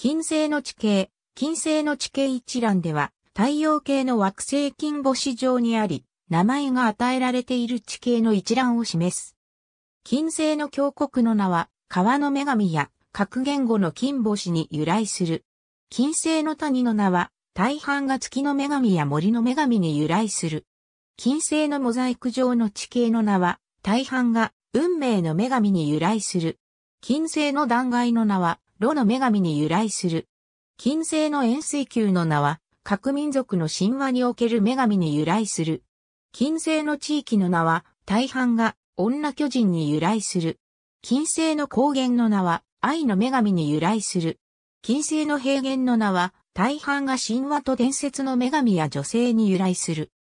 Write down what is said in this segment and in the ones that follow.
金星の地形、金星の地形一覧では、太陽系の惑星金星上にあり、名前が与えられている地形の一覧を示す。金星の峡谷の名は、川の女神や格言語の金星に由来する。金星の谷の名は、大半が月の女神や森の女神に由来する。金星のモザイク状の地形の名は、大半が運命の女神に由来する。金星の断崖の名は、炉の女神に由来する。金星の円錐球の名は、各民族の神話における女神に由来する。金星の地域の名は、大半が女巨人に由来する。金星の高原の名は、愛の女神に由来する。金星の平原の名は、大半が神話と伝説の女神や女性に由来する。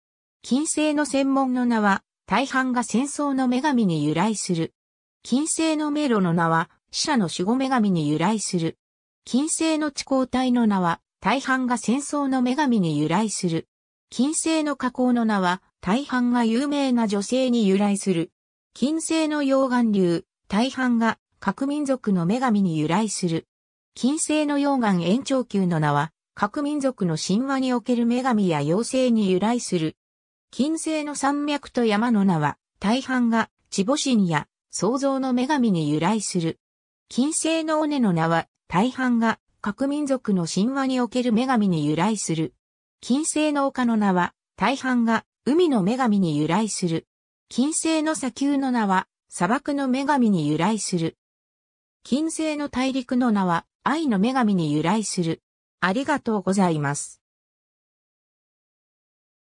金星の専門の名は、大半が戦争の女神に由来する。金星の迷路の名は、死者の守護女神に由来する。金星の地光体の名は、大半が戦争の女神に由来する。金星の河口の名は、大半が有名な女性に由来する。金星の溶岩流、大半が各民族の女神に由来する。金星の溶岩延長球の名は、各民族の神話における女神や妖精に由来する。金星の山脈と山の名は、大半が、地母神や、創造の女神に由来する。金星の尾根の名は、大半が各民族の神話における女神に由来する。金星の丘の名は、大半が海の女神に由来する。金星の砂丘の名は、砂漠の女神に由来する。金星の大陸の名は、愛の女神に由来する。ありがとうございます。